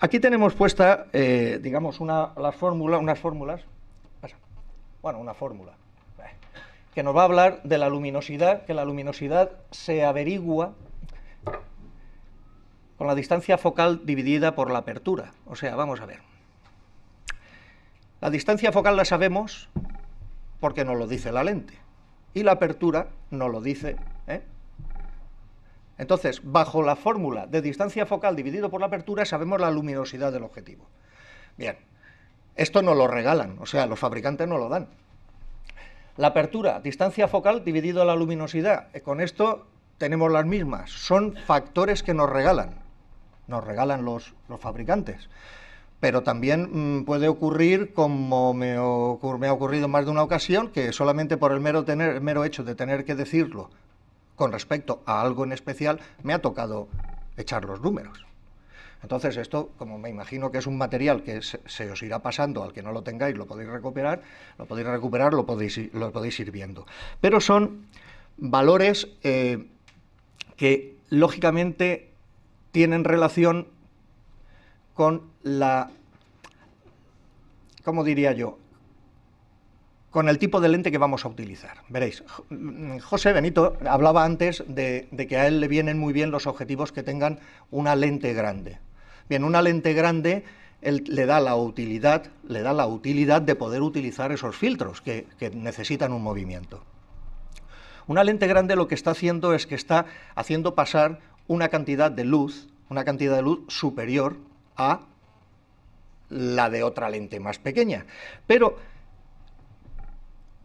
Aquí tenemos puesta, eh, digamos, una, fórmula, unas fórmulas, bueno, una fórmula, eh, que nos va a hablar de la luminosidad, que la luminosidad se averigua con la distancia focal dividida por la apertura. O sea, vamos a ver. La distancia focal la sabemos porque nos lo dice la lente. Y la apertura nos lo dice ¿eh? Entonces, bajo la fórmula de distancia focal dividido por la apertura, sabemos la luminosidad del objetivo. Bien, esto no lo regalan, o sea, los fabricantes no lo dan. La apertura, distancia focal dividido la luminosidad, eh, con esto tenemos las mismas, son factores que nos regalan, nos regalan los, fabricantes. Pero también mm, puede ocurrir, como me, me, ha ocurrido en más de una ocasión, que solamente por el mero, tener, el mero hecho de tener que decirlo con respecto a algo en especial, me ha tocado echar los números. Entonces, esto, como me imagino que es un material que se, os irá pasando, al que no lo tengáis, lo podéis recuperar, lo podéis recuperar, lo podéis, lo podéis ir viendo. Pero son valores eh, que, lógicamente, tienen relación con la, ¿cómo diría yo?, con el tipo de lente que vamos a utilizar. Veréis, mm, José Benito hablaba antes de, que a él le vienen muy bien los objetivos que tengan una lente grande. Bien, una lente grande le da la utilidad, le da la utilidad de poder utilizar esos filtros que, que necesitan un movimiento. Una lente grande lo que está haciendo es que está haciendo pasar una cantidad de luz, una cantidad de luz superior a la de otra lente más pequeña. Pero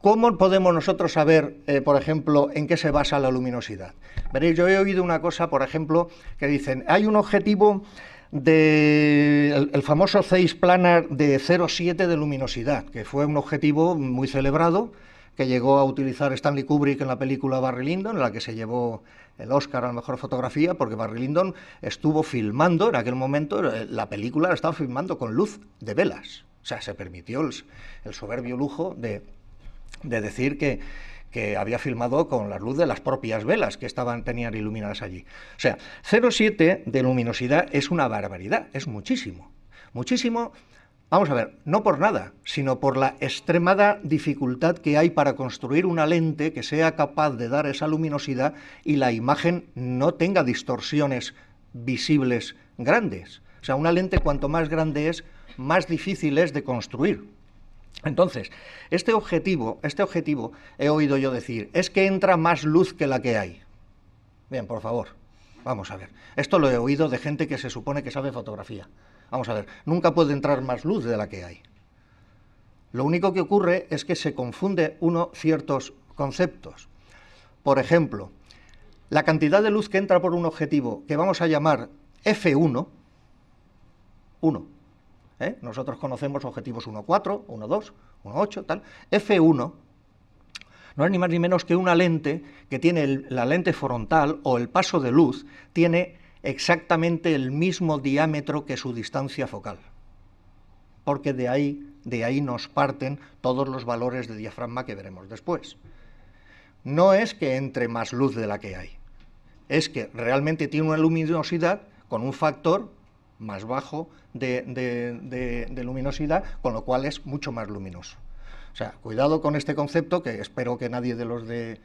¿Cómo podemos nosotros saber, eh, por ejemplo, en qué se basa la luminosidad? Veréis, yo he oído una cosa, por ejemplo, que dicen, hay un objetivo de el, famoso Zeiss Planar de 0,7 de luminosidad, que fue un objetivo muy celebrado, que llegó a utilizar Stanley Kubrick en la película Barry Lyndon, en la que se llevó el Oscar a la mejor fotografía, porque Barry Lyndon estuvo filmando, en aquel momento eh, la película la estaba filmando con luz de velas. O sea, se permitió el soberbio lujo de de decir que, había filmado con la luz de las propias velas que estaban, tenían iluminadas allí. O sea, 0,7 de luminosidad es una barbaridad, es muchísimo. Muchísimo, vamos a ver, no por nada, sino por la extremada dificultad que hay para construir una lente que sea capaz de dar esa luminosidad y la imagen no tenga distorsiones visibles grandes. O sea, una lente cuanto más grande es, más difícil es de construir. Entonces, este objetivo, este objetivo he oído yo decir, es que entra más luz que la que hay. Bien, por favor, vamos a ver. Esto lo he oído de gente que se supone que sabe fotografía. Vamos a ver, nunca puede entrar más luz de la que hay. Lo único que ocurre es que se confunde uno ciertos conceptos. Por ejemplo, la cantidad de luz que entra por un objetivo que vamos a llamar F1, 1, ¿eh? nosotros conocemos objetivos 1.4, 1.2, 1.8, tal. F1 no es ni más ni menos que una lente que tiene la lente frontal o el paso de luz, tiene exactamente el mismo diámetro que su distancia focal, porque de ahí, de ahí nos parten todos los valores de diafragma que veremos después. No es que entre más luz de la que hay, es que realmente tiene una luminosidad con un factor más bajo de, luminosidad, con lo cual es mucho más luminoso. O sea, cuidado con este concepto, que espero que nadie de los de,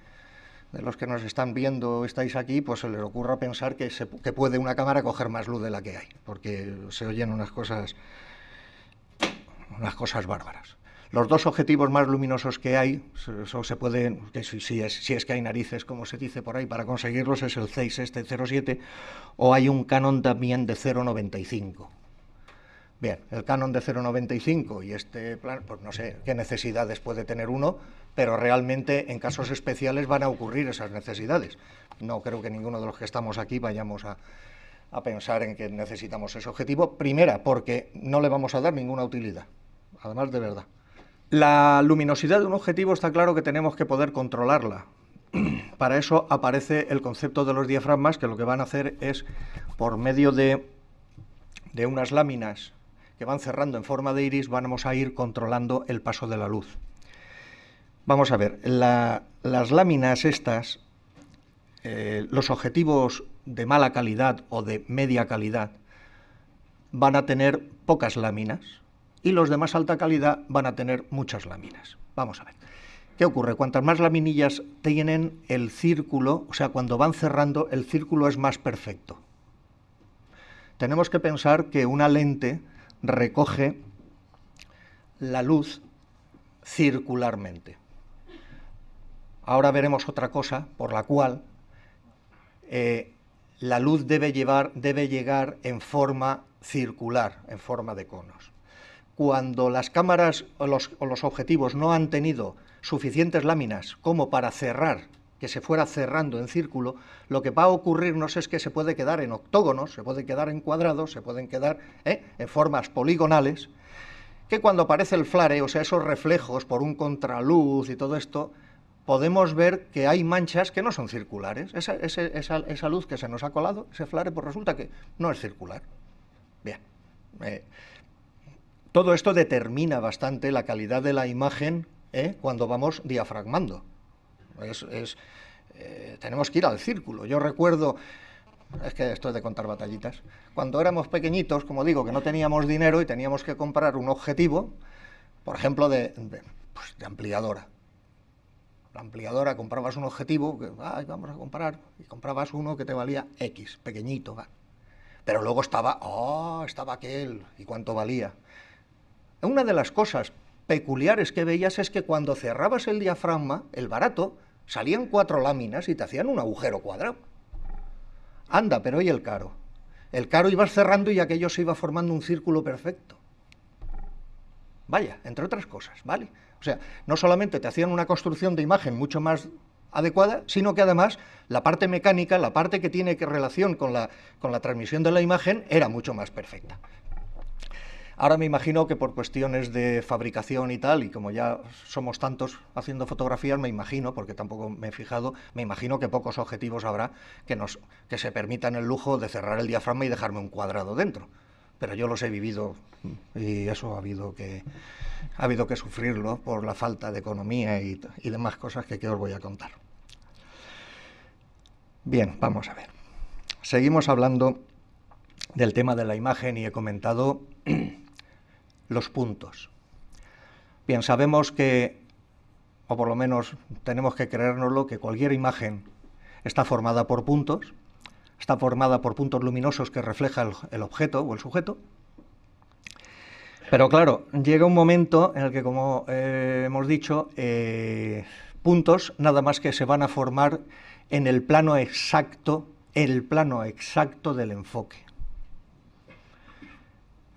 los que nos están viendo estáis aquí, pues se les ocurra pensar que, que puede una cámara coger más luz de la que hay, porque se oyen unas cosas, unas cosas bárbaras. Los dos objetivos más luminosos que hay, eso se puede, si, es, que hay narices, como se dice por ahí, para conseguirlos es el 6, este 07, o hay un canon también de 0,95. Bien, el canon de 0,95 y este plan, pues no sé qué necesidades puede tener uno, pero realmente en casos especiales van a ocurrir esas necesidades. No creo que ninguno de los que estamos aquí vayamos a pensar en que necesitamos ese objetivo. Primera, porque no le vamos a dar ninguna utilidad, además de verdad. La luminosidad de un objetivo está claro que tenemos que poder controlarla. Para eso aparece el concepto de los diafragmas, que lo que van a hacer es, por medio de, unas láminas que van cerrando en forma de iris, vamos a ir controlando el paso de la luz. Vamos a ver, las láminas estas, eh, los objetivos de mala calidad o de media calidad, van a tener pocas láminas, y los de más alta calidad van a tener muchas láminas. Vamos a ver. ¿Qué ocurre? Cuantas más laminillas tienen el círculo, o sea, cuando van cerrando, el círculo es más perfecto. Tenemos que pensar que una lente recoge la luz circularmente. Ahora veremos otra cosa por la cual eh, la luz debe, llevar, debe llegar en forma circular, en forma de conos cuando las cámaras o los, objetivos no han tenido suficientes láminas como para cerrar que se fuera cerrando en círculo, lo que va a ocurrirnos es que se puede quedar en octógonos, se puede quedar en cuadrados, se pueden quedar ¿eh? en formas poligonales, que cuando aparece el flare, o sea, esos reflejos por un contraluz y todo esto, podemos ver que hay manchas que no son circulares. Esa, luz que se nos ha colado, ese flare, pues resulta que no es circular. Bien. Eh, todo esto determina bastante la calidad de la imagen ¿eh? cuando vamos diafragmando. Eh, tenemos que ir al círculo. Yo recuerdo, es que esto es de contar batallitas, cuando éramos pequeñitos, como digo, que no teníamos dinero y teníamos que comprar un objetivo, por ejemplo, de, pues, ampliadora. La ampliadora comprabas un objetivo, vamos a comprar, y comprabas uno que te valía X, pequeñito, va. Pero luego estaba, oh, estaba aquel, ¿y cuánto valía? Una de las cosas peculiares que veías es que cuando cerrabas el diafragma, el barato, salían cuatro láminas y te hacían un agujero cuadrado. Anda, pero ¿y el caro? El caro ibas cerrando y aquello se iba formando un círculo perfecto. Vaya, entre otras cosas, ¿vale? O sea, no solamente te hacían una construcción de imagen mucho más adecuada, sino que además la parte mecánica, la parte que tiene que relación con la transmisión de la imagen, era mucho más perfecta. Ahora me imagino que por cuestiones de fabricación y tal, y como ya somos tantos haciendo fotografías, me imagino, porque tampoco me he fijado, me imagino que pocos objetivos habrá que, nos, que se permitan el lujo de cerrar el diafragma y dejarme un cuadrado dentro. Pero yo los he vivido y eso ha habido que, ha habido que sufrirlo por la falta de economía y, demás cosas que, que os voy a contar. Bien, vamos a ver. Seguimos hablando del tema de la imagen y he comentado los puntos. Bien, sabemos que, o por lo menos tenemos que creérnoslo, que cualquier imagen está formada por puntos, está formada por puntos luminosos que refleja el, objeto o el sujeto, pero claro, llega un momento en el que, como eh, hemos dicho, eh, puntos nada más que se van a formar en el plano exacto, el plano exacto del enfoque.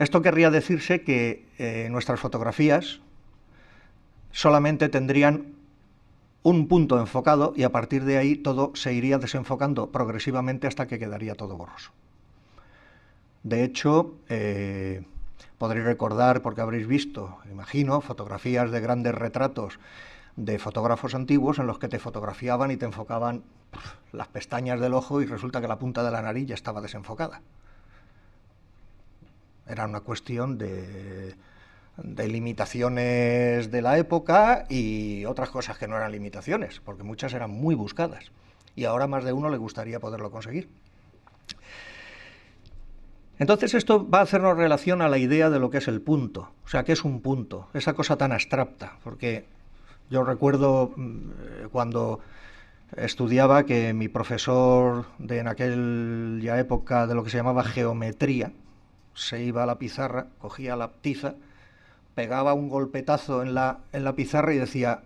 Esto querría decirse que eh, nuestras fotografías solamente tendrían un punto enfocado y a partir de ahí todo se iría desenfocando progresivamente hasta que quedaría todo borroso. De hecho, eh, podréis recordar, porque habréis visto, imagino, fotografías de grandes retratos de fotógrafos antiguos en los que te fotografiaban y te enfocaban las pestañas del ojo y resulta que la punta de la nariz ya estaba desenfocada. Era una cuestión de, limitaciones de la época y otras cosas que no eran limitaciones, porque muchas eran muy buscadas. Y ahora más de uno le gustaría poderlo conseguir. Entonces esto va a hacernos relación a la idea de lo que es el punto, o sea, qué es un punto, esa cosa tan abstracta, porque yo recuerdo mm, cuando estudiaba que mi profesor de en aquella época de lo que se llamaba geometría, se iba a la pizarra, cogía la tiza, pegaba un golpetazo en la, en la pizarra y decía,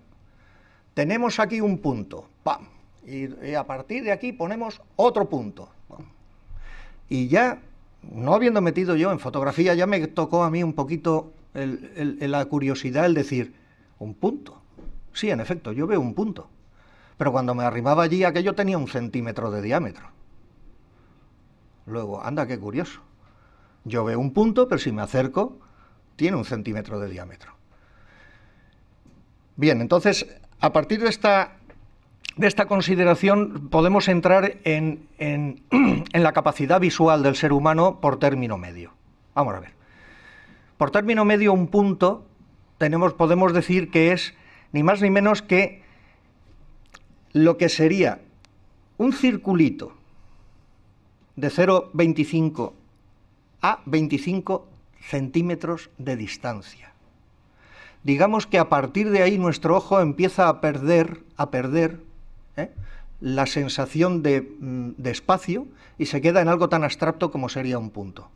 tenemos aquí un punto, ¡pam! Y, a partir de aquí ponemos otro punto. Y ya, no habiendo metido yo en fotografía, ya me tocó a mí un poquito la curiosidad, el decir, un punto. Sí, en efecto, yo veo un punto. Pero cuando me arrimaba allí, aquello tenía un centímetro de diámetro. Luego, anda, qué curioso. Yo veo un punto, pero si me acerco, tiene un centímetro de diámetro. Bien, entonces, a partir de esta, esta consideración podemos entrar en, la capacidad visual del ser humano por término medio. Vamos a ver. Por término medio, un punto tenemos, podemos decir que es ni más ni menos que lo que sería un circulito de 0,25 a 25 centímetros de distancia. Digamos que a partir de ahí nuestro ojo empieza a perder, a perder ¿eh? la sensación de, mm, de espacio y se queda en algo tan abstracto como sería un punto.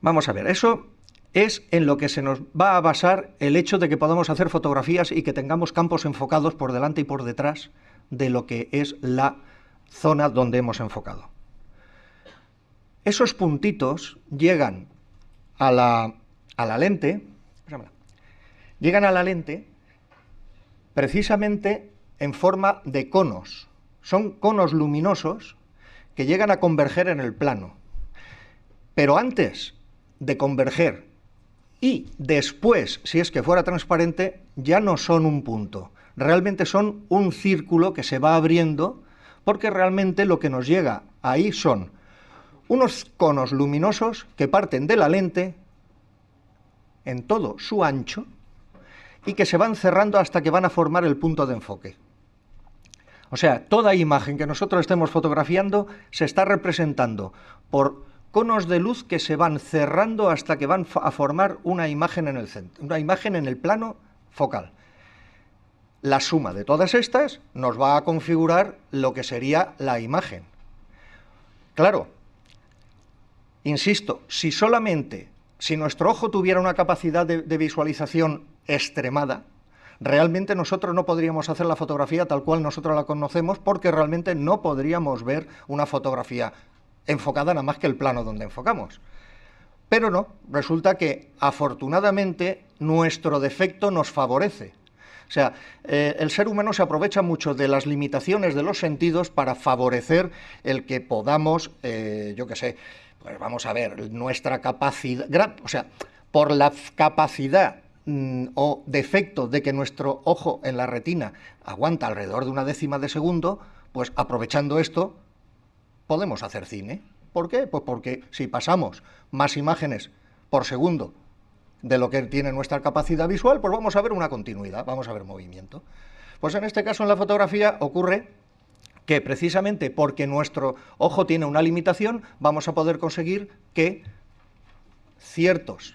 Vamos a ver, eso es en lo que se nos va a basar el hecho de que podamos hacer fotografías y que tengamos campos enfocados por delante y por detrás de lo que es la zona donde hemos enfocado. Esos puntitos llegan a la, lente, llegan a la lente precisamente en forma de conos. Son conos luminosos que llegan a converger en el plano. Pero antes de converger y después, si es que fuera transparente, ya no son un punto. Realmente son un círculo que se va abriendo porque realmente lo que nos llega ahí son unos conos luminosos que parten de la lente en todo su ancho y que se van cerrando hasta que van a formar el punto de enfoque. O sea, toda imagen que nosotros estemos fotografiando se está representando por conos de luz que se van cerrando hasta que van a formar una imagen en el centro, una imagen en el plano focal. La suma de todas estas nos va a configurar lo que sería la imagen. Claro, Insisto, si solamente, si nuestro ojo tuviera una capacidad de, visualización extremada, realmente nosotros no podríamos hacer la fotografía tal cual nosotros la conocemos porque realmente no podríamos ver una fotografía enfocada nada más que el plano donde enfocamos. Pero no, resulta que afortunadamente nuestro defecto nos favorece. O sea, eh, el ser humano se aprovecha mucho de las limitaciones de los sentidos para favorecer el que podamos, eh, yo qué sé, pues vamos a ver, nuestra capacidad, o sea, por la capacidad mm, o defecto de que nuestro ojo en la retina aguanta alrededor de una décima de segundo, pues aprovechando esto, podemos hacer cine. ¿Por qué? Pues porque si pasamos más imágenes por segundo de lo que tiene nuestra capacidad visual, pues vamos a ver una continuidad, vamos a ver movimiento. Pues en este caso en la fotografía ocurre que precisamente porque nuestro ojo tiene una limitación, vamos a poder conseguir que ciertos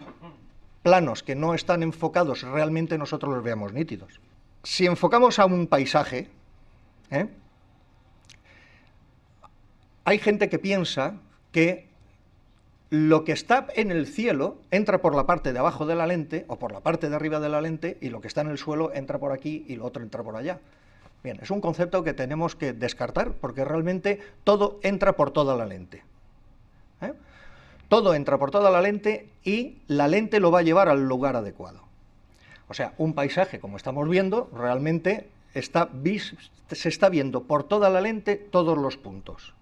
planos que no están enfocados realmente nosotros los veamos nítidos. Si enfocamos a un paisaje, ¿eh? hay gente que piensa que lo que está en el cielo entra por la parte de abajo de la lente o por la parte de arriba de la lente y lo que está en el suelo entra por aquí y lo otro entra por allá es un concepto que tenemos que descartar porque realmente todo entra por toda la lente. ¿eh? Todo entra por toda la lente y la lente lo va a llevar al lugar adecuado. O sea, un paisaje, como estamos viendo, realmente se está viendo por toda la lente todos los puntos.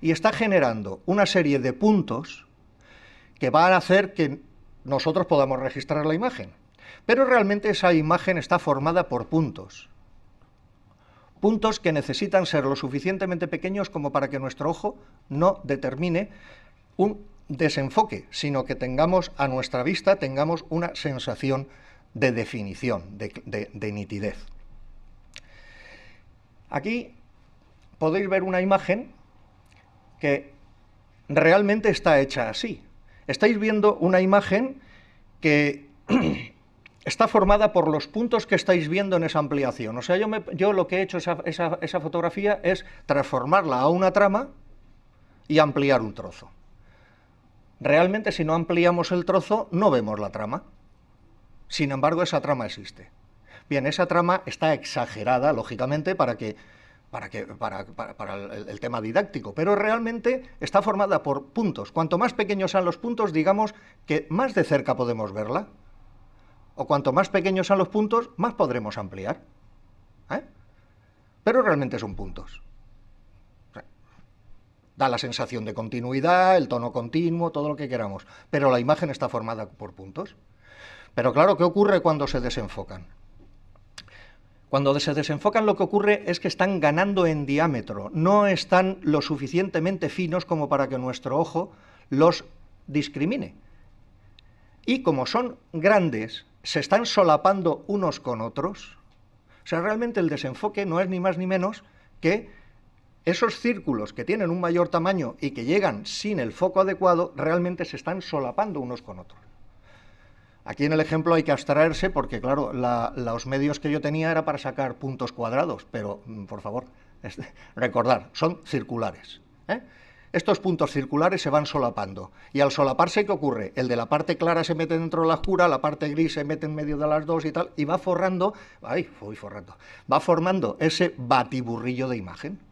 Y está generando una serie de puntos que van a hacer que nosotros podamos registrar la imagen. Pero realmente esa imagen está formada por puntos puntos que necesitan ser lo suficientemente pequeños como para que nuestro ojo no determine un desenfoque, sino que tengamos a nuestra vista, tengamos una sensación de definición, de, nitidez. Aquí podéis ver una imagen que realmente está hecha así. Estáis viendo una imagen que está formada por los puntos que estáis viendo en esa ampliación. O sea, yo, lo que he hecho esa, fotografía es transformarla a una trama y ampliar un trozo. Realmente si no ampliamos el trozo no vemos la trama. Sin embargo, esa trama existe. Bien, esa trama está exagerada, lógicamente, para que para, que, para, el, tema didáctico, pero realmente está formada por puntos. Cuanto más pequeños sean los puntos, digamos que más de cerca podemos verla o cuanto más pequeños sean los puntos, más podremos ampliar. ¿Eh? Pero realmente son puntos. da la sensación de continuidad, el tono continuo, todo lo que queramos. Pero la imagen está formada por puntos. Pero claro, ¿qué ocurre cuando se desenfocan? Cuando se desenfocan lo que ocurre es que están ganando en diámetro, no están lo suficientemente finos como para que nuestro ojo los discrimine. Y como son grandes, se están solapando unos con otros. O sea, realmente el desenfoque no es ni más ni menos que esos círculos que tienen un mayor tamaño y que llegan sin el foco adecuado, realmente se están solapando unos con otros. Aquí en el ejemplo hay que abstraerse porque, claro, los medios que yo tenía era para sacar puntos cuadrados, pero, mm, por favor, recordar, son circulares. ¿eh? Estos puntos circulares se van solapando. Y al solaparse, ¿qué ocurre? El de la parte clara se mete dentro de la oscura, la parte gris se mete en medio de las dos y tal, y va forrando, ay, voy forrando, va formando ese batiburrillo de imagen.